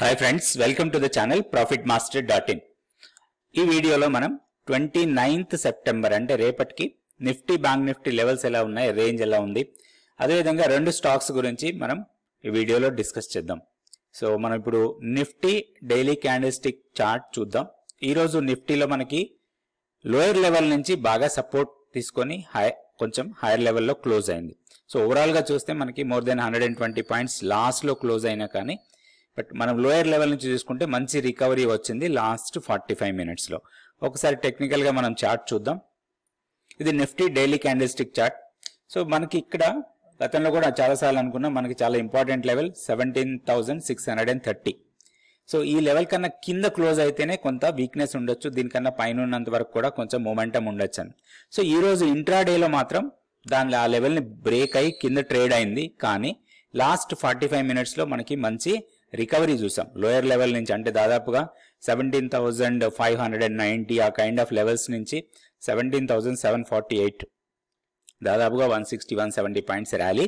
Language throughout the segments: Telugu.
hi friends welcome to the channel profit master dot in ఈ వీడియోలో మనం ట్వంటీ నైన్త్ సెప్టెంబర్ అంటే రేపటికి నిఫ్టీ బ్యాంక్ నిఫ్టీ లెవెల్స్ ఎలా ఉన్నాయి రేంజ్ ఎలా ఉంది అదేవిధంగా రెండు స్టాక్స్ గురించి మనం ఈ వీడియోలో డిస్కస్ చేద్దాం సో మనం ఇప్పుడు Nifty daily candlestick chart చూద్దాం ఈరోజు నిఫ్టీలో మనకి లోయర్ లెవెల్ నుంచి బాగా సపోర్ట్ తీసుకొని హై కొంచెం హైయర్ లెవెల్లో క్లోజ్ అయింది సో ఓవరాల్గా చూస్తే మనకి more than hundred and twenty points లాస్ట్లో క్లోజ్ అయినా కానీ బట్ మనం లోయర్ లెవెల్ నుంచి చూసుకుంటే మంచి రికవరీ వచ్చింది లాస్ట్ ఫార్టీ ఫైవ్ మినిట్స్లో ఒకసారి టెక్నికల్గా మనం చార్ట్ చూద్దాం ఇది Nifty daily candlestick chart so మనకి ఇక్కడ గతంలో కూడా చాలాసార్లు అనుకున్నాం మనకి చాలా important level seventeen thousand six hundred and thirty so ఈ లెవెల్ కన్నా కింద క్లోజ్ అయితేనే కొంత వీక్నెస్ ఉండొచ్చు దీనికన్నా పైన ఉన్నంత వరకు కూడా కొంచెం మొమెంటం ఉండొచ్చు అని సో ఈ రోజు ఇంట్రాడేలో మాత్రం దాని ఆ లెవెల్ని బ్రేక్ అయ్యి కింద ట్రేడ్ అయింది కానీ లాస్ట్ ఫార్టీ ఫైవ్ మినిట్స్లో మనకి మంచి రికవరీ చూసాం లోయర్ లెవెల్ నుంచి అంటే దాదాపుగా seventeen thousand five hundred and ninety ఆ కైండ్ ఆఫ్ లెవెల్స్ నుంచి seventeen thousand seven forty eight దాదాపుగా one sixty one seventy points rally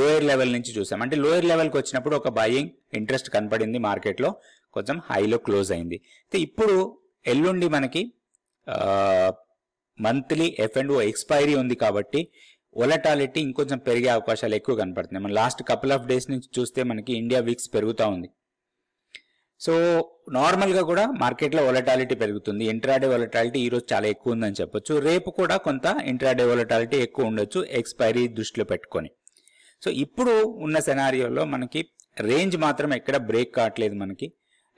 lower level నుంచి చూసాం అంటే లోయర్ లెవెల్కి వచ్చినప్పుడు ఒక బయింగ్ ఇంట్రెస్ట్ కనపడింది మార్కెట్లో కొంచెం హైలో క్లోజ్ అయింది అయితే ఇప్పుడు ఎల్లుండి మనకి monthly F and O expiry ఉంది కాబట్టి ఒలటాలిటీ ఇంకొంచెం పెరిగే అవకాశాలు ఎక్కువ కనపడుతున్నాయి మన లాస్ట్ కపుల్ ఆఫ్ డేస్ నుంచి చూస్తే మనకి ఇండియా వీక్స్ పెరుగుతూ ఉంది సో నార్మల్గా కూడా మార్కెట్లో ఒలటాలిటీ పెరుగుతుంది ఇంట్రాడే ఒలటాలిటీ ఈరోజు చాలా ఎక్కువ ఉందని చెప్పొచ్చు రేపు కూడా కొంత ఇంట్రాడే ఒలటాలిటీ ఎక్కువ ఉండొచ్చు ఎక్స్పైరీ దృష్టిలో పెట్టుకొని సో ఇప్పుడు ఉన్న సెనారియోలో మనకి రేంజ్ మాత్రం ఎక్కడ బ్రేక్ కావట్లేదు మనకి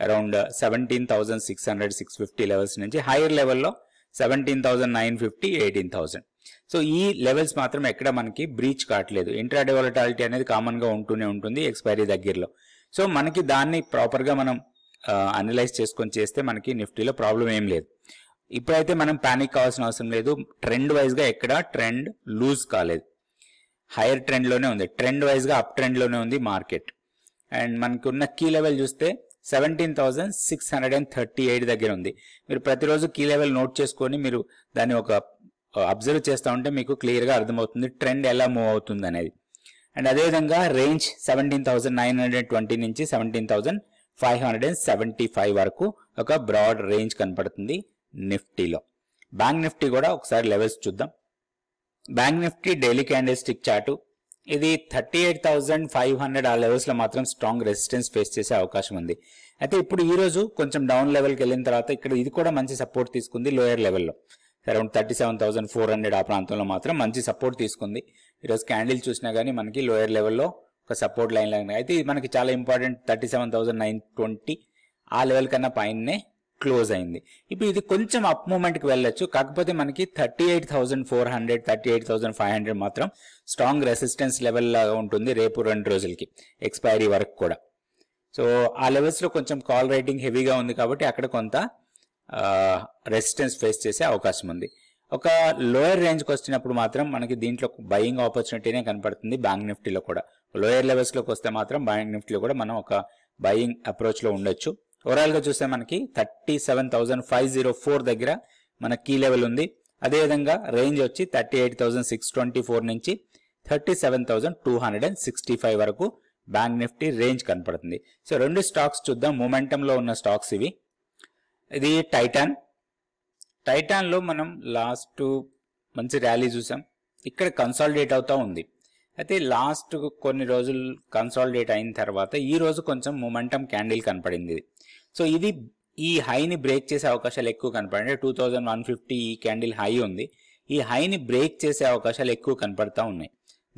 around seventeen thousand six hundred six fifty levels నుంచి హైయర్ లెవెల్లో seventeen thousand nine fifty eighteen thousand so ఈ లెవెల్స్ మాత్రం ఎక్కడ మనకి బ్రీచ్ కావట్లేదు ఇంట్రాడే వాలటాలిటీ అనేది కామన్గా ఉంటూనే ఉంటుంది ఎక్స్పైరీ దగ్గరలో సో మనకి దాన్ని ప్రాపర్గా మనం అనలైజ్ చేసుకొని చేస్తే మనకి నిఫ్టీలో ప్రాబ్లం ఏం లేదు ఇప్పుడైతే మనం ప్యానిక్ కావాల్సిన అవసరం లేదు ట్రెండ్ వైజ్గా ఎక్కడ ట్రెండ్ లూజ్ కాలేదు హైయర్ ట్రెండ్లోనే ఉంది ట్రెండ్ వైజ్గా అప్ ట్రెండ్లోనే ఉంది మార్కెట్ అండ్ మనకి ఉన్న కీ లెవెల్ చూస్తే seventeen thousand six hundred and thirty eight దగ్గర ఉంది మీరు ప్రతిరోజు కీ లెవెల్ నోట్ చేసుకొని మీరు దాన్ని ఒక అబ్జర్వ్ చేస్తూ ఉంటే మీకు క్లియర్గా అర్థమవుతుంది ట్రెండ్ ఎలా మూవ్ అవుతుంది అనేది అండ్ అదేవిధంగా range seventeen thousand nine hundred twenty నుంచి seventeen thousand five hundred and seventy five వరకు ఒక బ్రాడ్ రేంజ్ కనపడుతుంది నిఫ్టీలో బ్యాంక్ నిఫ్టీ కూడా ఒకసారి లెవెల్స్ చూద్దాం bank Nifty daily candlestick chart ఇది thirty eight thousand five hundred ఆ లెవెల్స్లో మాత్రం స్ట్రాంగ్ రెసిస్టెన్స్ ఫేస్ చేసే అవకాశం ఉంది అయితే ఇప్పుడు ఈ రోజు కొంచెం డౌన్ లెవెల్కి వెళ్ళిన తర్వాత ఇక్కడ ఇది కూడా మంచి సపోర్ట్ తీసుకుంది లోయర్ లెవెల్లో around thirty seven thousand four hundred ఆ ప్రాంతంలో మాత్రం మంచి సపోర్ట్ తీసుకుంది ఈరోజు క్యాండిల్ చూసినా కానీ మనకి లోయర్ లెవెల్లో ఒక సపోర్ట్ లైన్ లైన్ అయితే ఇది మనకి చాలా important thirty seven thousand nine twenty ఆ లెవెల్ కన్నా పైనే క్లోజ్ అయింది ఇప్పుడు ఇది కొంచెం అప్ మూమెంట్కి వెళ్ళొచ్చు కాకపోతే మనకి thirty eight thousand four hundred thirty eight thousand five hundred మాత్రం స్ట్రాంగ్ రెసిస్టెన్స్ లెవెల్ లాగా ఉంటుంది రేపు రెండు రోజులకి ఎక్స్పైరీ వరకు కూడా సో ఆ లెవెల్స్లో కొంచెం కాల్ రైటింగ్ హెవీగా ఉంది కాబట్టి అక్కడ కొంత రెసిస్టెన్స్ ఫేస్ చేసే అవకాశం ఉంది ఒక లోయర్ రేంజ్కి వచ్చినప్పుడు మాత్రం మనకి దీంట్లో బయింగ్ ఆపర్చునిటీనే కనపడుతుంది బ్యాంక్ నిఫ్టీలో కూడా లోయర్ లెవెల్స్లోకి వస్తే మాత్రం బ్యాంక్ నిఫ్టీలో కూడా మనం ఒక బయింగ్ అప్రోచ్లో ఉండొచ్చు ఓవరాల్గా చూస్తే మనకి thirty seven thousand five zero four దగ్గర మన కీ లెవెల్ ఉంది అదేవిధంగా రేంజ్ వచ్చి thirty eight thousand six twenty four నుంచి thirty seven thousand two hundred and sixty five వరకు బ్యాంక్ నిఫ్టీ రేంజ్ కనపడుతుంది సో రెండు స్టాక్స్ చూద్దాం మూమెంటంలో ఉన్న స్టాక్స్ ఇవి ఇది టైటాన్ టైటాన్లో మనం లాస్ట్ మంచి ర్యాలీ చూసాం ఇక్కడ కన్సాలిడేట్ అవుతూ ఉంది అయితే లాస్ట్ కొన్ని రోజులు కన్సాలిడేట్ అయిన తర్వాత ఈ రోజు కొంచెం మొమెంటం క్యాండిల్ కనపడింది సో ఇది ఈ హైని బ్రేక్ చేసే అవకాశాలు ఎక్కువ కనపడింది టూ థౌజండ్ వన్ ఫిఫ్టీ ఈ క్యాండిల్ హై ఉంది ఈ హైని బ్రేక్ చేసే అవకాశాలు ఎక్కువ కనపడతా ఉన్నాయి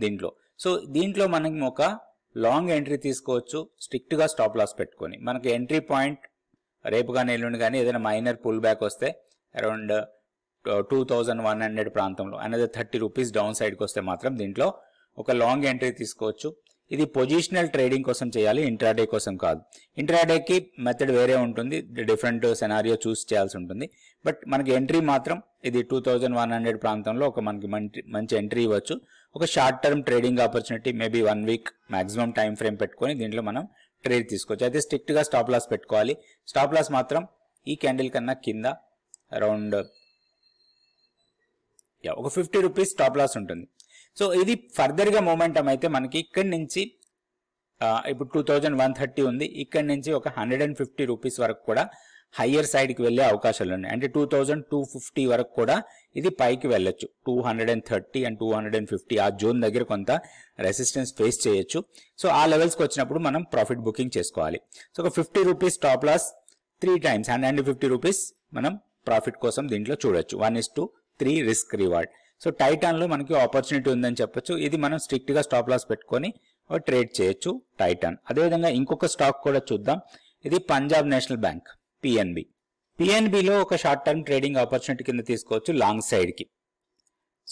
దీంట్లో సో దీంట్లో మనం ఒక లాంగ్ ఎంట్రీ తీసుకోవచ్చు స్ట్రిక్ట్గా స్టాప్ లాస్ పెట్టుకొని మనకి ఎంట్రీ పాయింట్ రేపు కానీ ఎల్లుండి కానీ ఏదైనా మైనర్ పుల్ బ్యాక్ వస్తే around two thousand one hundred ప్రాంతంలో అనేది థర్టీ రూపీస్ డౌన్ సైడ్కి వస్తే మాత్రం దీంట్లో ఒక లాంగ్ ఎంట్రీ తీసుకోవచ్చు ఇది పొజిషనల్ ట్రేడింగ్ కోసం చేయాలి ఇంట్రాడే కోసం కాదు ఇంట్రాడేకి మెథడ్ వేరే ఉంటుంది డిఫరెంట్ సెనారియో చూస్ చేయాల్సి ఉంటుంది బట్ మనకి ఎంట్రీ మాత్రం ఇది టూ థౌజండ్ వన్ హండ్రెడ్ ప్రాంతంలో ఒక మనకి మంచి మంచి ఎంట్రీ ఇవ్వచ్చు ఒక short term trading opportunity maybe one week maximum time frame పెట్టుకొని దీంట్లో మనం ట్రేడ్ తీసుకోవచ్చు అయితే గా స్టాప్ లాస్ పెట్టుకోవాలి స్టాప్ లాస్ మాత్రం ఈ క్యాండిల్ కన్నా కింద అరౌండ్ ఒక ఫిఫ్టీ రూపీస్ స్టాప్ లాస్ ఉంటుంది సో ఇది ఫర్దర్గా మూమెంటం అయితే మనకి ఇక్కడి నుంచి ఇప్పుడు టూ వన్ థర్టీ ఉంది ఇక్కడి నుంచి ఒక హండ్రెడ్ అండ్ ఫిఫ్టీ రూపీస్ వరకు కూడా హయ్యర్ సైడ్కి వెళ్ళే అవకాశాలు ఉన్నాయి అంటే టూ థౌజండ్ టూ ఫిఫ్టీ వరకు కూడా ఇది పైకి వెళ్ళొచ్చు two hundred and thirty and two hundred and fifty ఆ జోన్ దగ్గర కొంత రెసిస్టెన్స్ ఫేస్ చేయొచ్చు సో ఆ లెవెల్స్కి వచ్చినప్పుడు మనం ప్రాఫిట్ బుకింగ్ చేసుకోవాలి సో ఒక fifty rupees top loss three times hundred and fifty rupees మనం ప్రాఫిట్ కోసం దీంట్లో చూడొచ్చు one is to three risk reward so టైటాన్లో మనకి ఆపర్చునిటీ ఉందని చెప్పొచ్చు ఇది మనం స్ట్రిక్ట్గా స్టాప్ లాస్ పెట్టుకొని ట్రేడ్ చేయొచ్చు టైటాన్ అదేవిధంగా ఇంకొక స్టాక్ కూడా చూద్దాం ఇది పంజాబ్ నేషనల్ బ్యాంక్ పిఎన్బి పిఎన్బిలో ఒక షార్ట్ టర్మ్ ట్రేడింగ్ ఆపర్చునిటీ కింద తీసుకోవచ్చు లాంగ్ సైడ్కి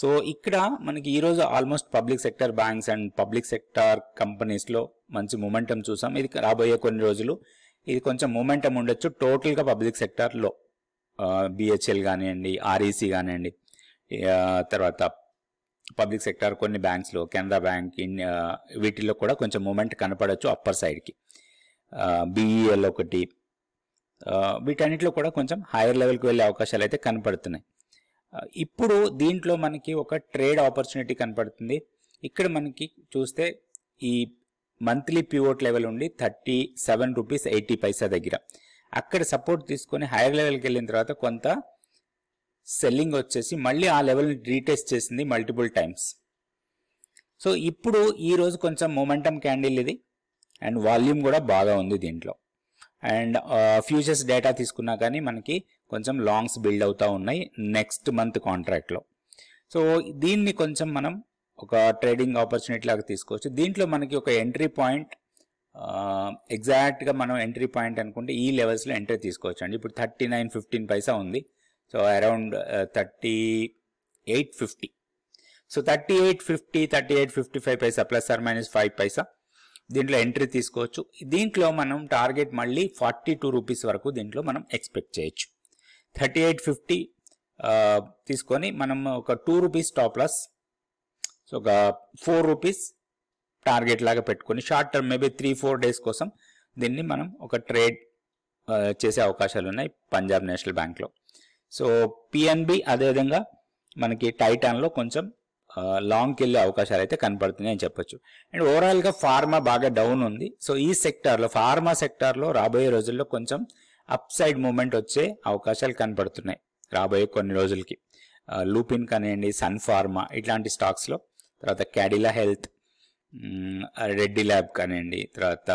సో ఇక్కడ మనకి ఈరోజు almost public sector banks and public sector కంపెనీస్లో మంచి మూమెంటం చూసాం ఇది రాబోయే కొన్ని రోజులు ఇది కొంచెం మూమెంటం ఉండొచ్చు టోటల్గా పబ్లిక్ సెక్టార్లో బిహెచ్ఎల్ కానివ్వండి ఆర్ఈసీ e కానివ్వండి తర్వాత పబ్లిక్ సెక్టార్ కొన్ని బ్యాంక్స్లో కెనరా బ్యాంక్ వీటిల్లో కూడా కొంచెం మూమెంట్ కనపడవచ్చు అప్పర్ సైడ్కి బీఈఎల్ ఒకటి వీటన్నిటిలో కూడా కొంచెం హైయర్ లెవెల్కి వెళ్ళే అవకాశాలు అయితే కనపడుతున్నాయి ఇప్పుడు దీంట్లో మనకి ఒక ట్రేడ్ ఆపర్చునిటీ కనపడుతుంది ఇక్కడ మనకి చూస్తే ఈ మంత్లీ పివోట్ లెవెల్ ఉండి thirty seven rupees eighty paisa దగ్గర అక్కడ సపోర్ట్ తీసుకొని హైయర్ లెవెల్కి వెళ్ళిన తర్వాత కొంత సెల్లింగ్ వచ్చేసి మళ్ళీ ఆ లెవెల్ని రీటెస్ట్ చేసింది మల్టిపుల్ టైమ్స్ సో ఇప్పుడు ఈరోజు కొంచెం మొమెంటమ్ క్యాండిల్ ఇది అండ్ వాల్యూమ్ కూడా బాగా ఉంది దీంట్లో అండ్ ఫ్యూచర్స్ డేటా తీసుకున్నా కానీ మనకి కొంచెం లాంగ్స్ బిల్డ్ అవుతూ ఉన్నాయి నెక్స్ట్ మంత్ కాంట్రాక్ట్లో సో దీన్ని కొంచెం మనం ఒక ట్రేడింగ్ ఆపర్చునిటీ లాగా తీసుకోవచ్చు దీంట్లో మనకి ఒక ఎంట్రీ పాయింట్ ఎగ్జాక్ట్గా మనం ఎంట్రీ పాయింట్ అనుకుంటే ఈ లెవెల్స్లో ఎంట్రీ తీసుకోవచ్చు అండి ఇప్పుడు థర్టీ నైన్ ఫిఫ్టీన్ పైసా ఉంది so around thirty eight fifty so thirty eight fifty thirty eight fifty five paisa plus or minus five paisa దీంట్లో ఎంట్రీ తీసుకోవచ్చు దీంట్లో మనం టార్గెట్ మళ్ళీ ఫార్టీ టూ రూపీస్ వరకు దీంట్లో మనం ఎక్స్పెక్ట్ చేయొచ్చు థర్టీ ఎయిట్ ఫిఫ్టీ తీసుకొని మనం ఒక టూ రూపీస్ టాప్ సో ఒక ఫోర్ రూపీస్ టార్గెట్ లాగా పెట్టుకొని short term maybe three four days కోసం దీన్ని మనం ఒక ట్రేడ్ చేసే అవకాశాలు ఉన్నాయి పంజాబ్ నేషనల్ బ్యాంక్లో సో పిఎన్బి అదేవిధంగా మనకి టైటాన్లో కొంచెం లాంగ్కి వెళ్ళే అవకాశాలు అయితే కనపడుతున్నాయి అని చెప్పొచ్చు అండ్ ఓవరాల్గా ఫార్మా బాగా డౌన్ ఉంది సో ఈ సెక్టార్లో ఫార్మా సెక్టార్లో రాబోయే రోజుల్లో కొంచెం అప్ సైడ్ మూమెంట్ వచ్చే అవకాశాలు కనపడుతున్నాయి రాబోయే కొన్ని రోజులకి లూపిన్ కానివ్వండి సన్ ఫార్మా ఇట్లాంటి స్టాక్స్లో తర్వాత క్యాడిలా హెల్త్ రెడ్డి ల్యాబ్ కానివ్వండి తర్వాత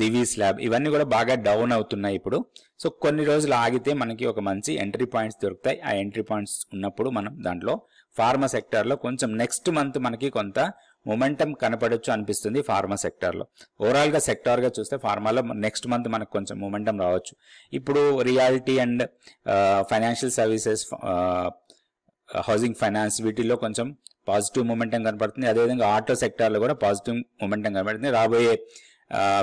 దివీస్ ల్యాబ్ ఇవన్నీ కూడా బాగా డౌన్ అవుతున్నాయి ఇప్పుడు సో కొన్ని రోజులు ఆగితే మనకి ఒక మంచి ఎంట్రీ పాయింట్స్ దొరుకుతాయి ఆ ఎంట్రీ పాయింట్స్ ఉన్నప్పుడు మనం దాంట్లో ఫార్మా సెక్టార్లో కొంచెం నెక్స్ట్ మంత్ మనకి కొంత మొమెంటం కనపడచ్చు అనిపిస్తుంది ఫార్మా సెక్టార్లో ఓవరాల్గా సెక్టార్గా చూస్తే ఫార్మాలో నెక్స్ట్ మంత్ మనకు కొంచెం మొమెంటం రావచ్చు ఇప్పుడు reality and financial services housing finance వీటిల్లో కొంచెం పాజిటివ్ మూమెంటం కనపడుతుంది అదేవిధంగా ఆటో సెక్టార్లో కూడా పాజిటివ్ మూమెంటం కనపడుతుంది రాబోయే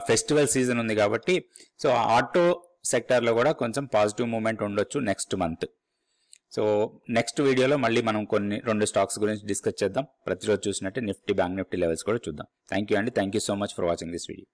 ఫెస్టివల్ సీజన్ ఉంది కాబట్టి సో ఆటో సెక్టార్లో కూడా కొంచెం పాజిటివ్ మూమెంట్ ఉండొచ్చు నెక్స్ట్ మంత్ సో నెక్స్ట్ వీడియోలో మళ్ళీ మనం కొన్ని రెండు స్టాక్స్ గురించి డిస్కస్ చేద్దాం ప్రతిరోజు చూసినట్టే నిఫ్టీ బ్యాంక్ నిఫ్టీ లెవెల్స్ కూడా చూద్దాం థ్యాంక్ యూ అండి thank you so much for watching this video